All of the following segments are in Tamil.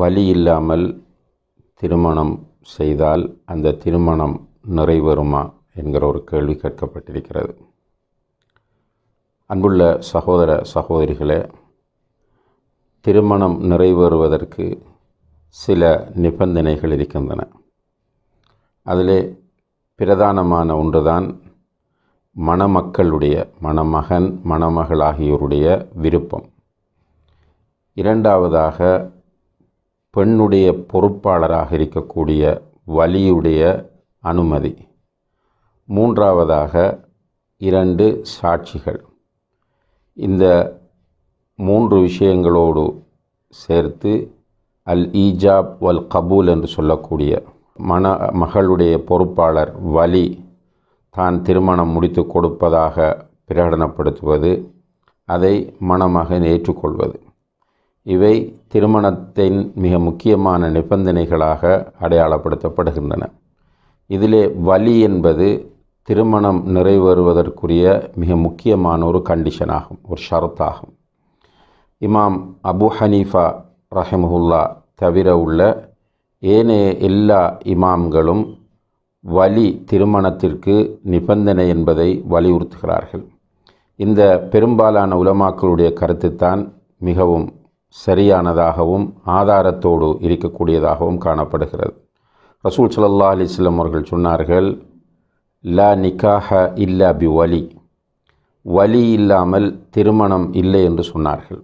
வலி இல்லாமல் திருமணம் செய்தால் அந்த திருமணம் நிறைவேறுமா என்கிற ஒரு கேள்வி கேட்கப்பட்டிருக்கிறது அன்புள்ள சகோதர சகோதரிகளே திருமணம் நிறைவேறுவதற்கு சில நிபந்தனைகள் இருக்கின்றன அதிலே பிரதானமான ஒன்றுதான் மணமக்களுடைய மணமகன் மணமகள் ஆகியோருடைய விருப்பம் இரண்டாவதாக பெண்ணுடைய பொறுப்பாளராக இருக்கக்கூடிய வலியுடைய அனுமதி மூன்றாவதாக இரண்டு சாட்சிகள் இந்த மூன்று விஷயங்களோடு சேர்த்து அல் ஈஜாப் வல் கபூல் என்று சொல்லக்கூடிய மன மகளுடைய பொறுப்பாளர் வலி தான் திருமணம் முடித்து கொடுப்பதாக பிரகடனப்படுத்துவது அதை மணமகன் ஏற்றுக்கொள்வது இவை திருமணத்தின் மிக முக்கியமான நிபந்தனைகளாக அடையாளப்படுத்தப்படுகின்றன இதிலே வலி என்பது திருமணம் நிறைவேறுவதற்குரிய மிக முக்கியமான ஒரு கண்டிஷனாகும் ஒரு ஷரத்தாகும் இமாம் அபு ஹனீஃபா ரஹமஹுல்லா தவிர உள்ள ஏனைய எல்லா இமாம்களும் வலி திருமணத்திற்கு நிபந்தனை என்பதை வலியுறுத்துகிறார்கள் இந்த பெரும்பாலான உலமாக்களுடைய கருத்துத்தான் மிகவும் சரியானதாகவும் ஆதாரத்தோடு இருக்கக்கூடியதாகவும் காணப்படுகிறது ரசூல் சல்லா அலிஸ்லம் அவர்கள் சொன்னார்கள் லா நிக்காஹ இல்லா பி வலி வலி இல்லாமல் திருமணம் இல்லை என்று சொன்னார்கள்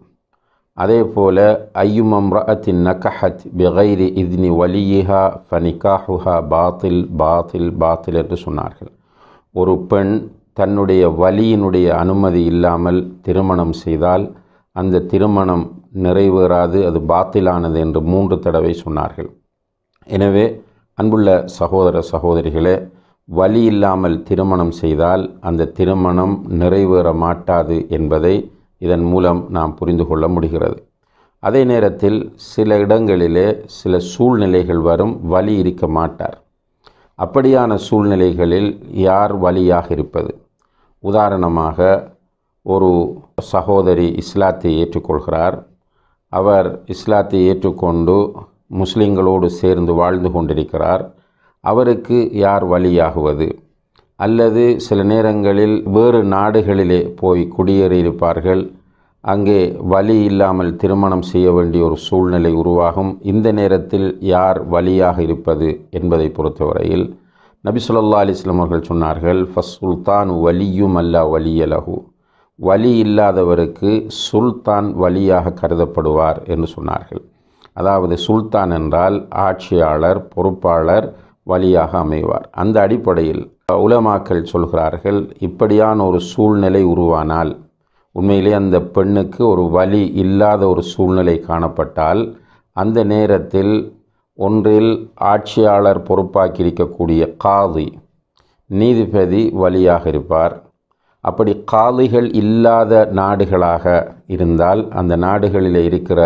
அதே போல ஐயும் அம்ரஅத்தின் நக்கஹத் பெகைரி இத்னி வலியிஹா ஃபனிகாஹுஹா பாத்தில் பாத்தில் பாத்தில் என்று சொன்னார்கள் ஒரு பெண் தன்னுடைய வலியினுடைய அனுமதி இல்லாமல் திருமணம் செய்தால் அந்த திருமணம் நிறைவேறாது அது பாத்திலானது என்று மூன்று தடவை சொன்னார்கள் எனவே அன்புள்ள சகோதர சகோதரிகளே வழி இல்லாமல் திருமணம் செய்தால் அந்த திருமணம் நிறைவேற மாட்டாது என்பதை இதன் மூலம் நாம் புரிந்து கொள்ள முடிகிறது அதே நேரத்தில் சில இடங்களிலே சில சூழ்நிலைகள் வரும் வழி இருக்க மாட்டார் அப்படியான சூழ்நிலைகளில் யார் வழியாக இருப்பது உதாரணமாக ஒரு சகோதரி இஸ்லாத்தை ஏற்றுக்கொள்கிறார் அவர் இஸ்லாத்தை ஏற்றுக்கொண்டு முஸ்லிம்களோடு சேர்ந்து வாழ்ந்து கொண்டிருக்கிறார் அவருக்கு யார் வழியாகுவது அல்லது சில நேரங்களில் வேறு நாடுகளிலே போய் குடியேறியிருப்பார்கள் அங்கே வழி இல்லாமல் திருமணம் செய்ய வேண்டிய ஒரு சூழ்நிலை உருவாகும் இந்த நேரத்தில் யார் வழியாக இருப்பது என்பதை பொறுத்தவரையில் நபிசுல்லா அலிஸ்லாம் அவர்கள் சொன்னார்கள் ஃபஸ் சுல்தான் வலியும் அல்லா வலியலகு வலி இல்லாதவருக்கு சுல்தான் வலியாக கருதப்படுவார் என்று சொன்னார்கள் அதாவது சுல்தான் என்றால் ஆட்சியாளர் பொறுப்பாளர் வழியாக அமைவார் அந்த அடிப்படையில் உலமாக்கள் சொல்கிறார்கள் இப்படியான ஒரு சூழ்நிலை உருவானால் உண்மையிலே அந்த பெண்ணுக்கு ஒரு வழி இல்லாத ஒரு சூழ்நிலை காணப்பட்டால் அந்த நேரத்தில் ஒன்றில் ஆட்சியாளர் பொறுப்பாக்கி இருக்கக்கூடிய காதி நீதிபதி வழியாக இருப்பார் அப்படி காலிகள் இல்லாத நாடுகளாக இருந்தால் அந்த நாடுகளில் இருக்கிற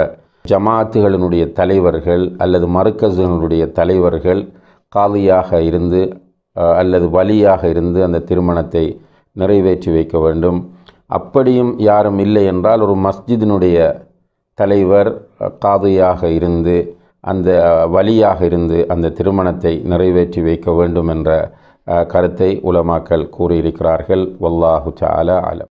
ஜமாத்துகளினுடைய தலைவர்கள் அல்லது மறுக்கசுகளுடைய தலைவர்கள் காலியாக இருந்து அல்லது வழியாக இருந்து அந்த திருமணத்தை நிறைவேற்றி வைக்க வேண்டும் அப்படியும் யாரும் இல்லை என்றால் ஒரு மஸ்ஜிதினுடைய தலைவர் காதையாக இருந்து அந்த வழியாக இருந்து அந்த திருமணத்தை நிறைவேற்றி வைக்க வேண்டும் என்ற கருத்தை உலமாக்கல் கூறியிருக்கிறார்கள் வல்லாஹு சாலா அலம்